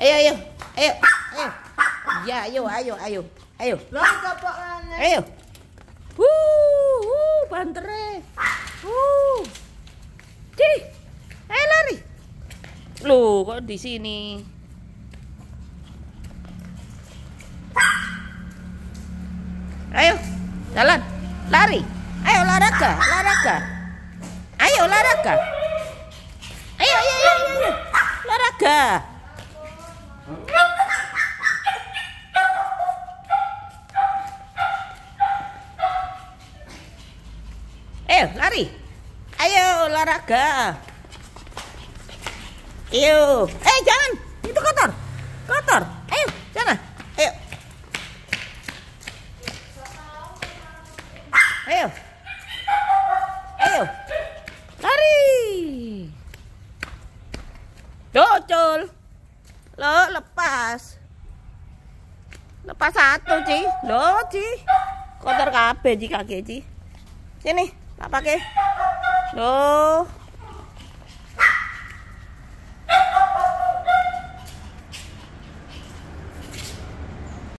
Ayo, ayo. Ayo. Ayo. Ya, ayo, ayo, ayo. Ayo. Langkah Ayo. Wuh, wuh, pantere. Wuh. Ayo lari. lu kok di sini? Ayo, jalan. Lari. Ayo olahraga, olahraga. Ayo olahraga. Ayo, ayo, ayo, ayo. Olahraga. Eh, lari. Ayo olahraga. Ayo. Eh, jangan. Itu kotor. Kotor. Ayo, sana. Ayo. Ayo. Ayo. Lari. Docol lo lepas. Lepas satu, Ci. lo Ci. Kotor kape Ci kaki Ci. Sini, tak pakai. lo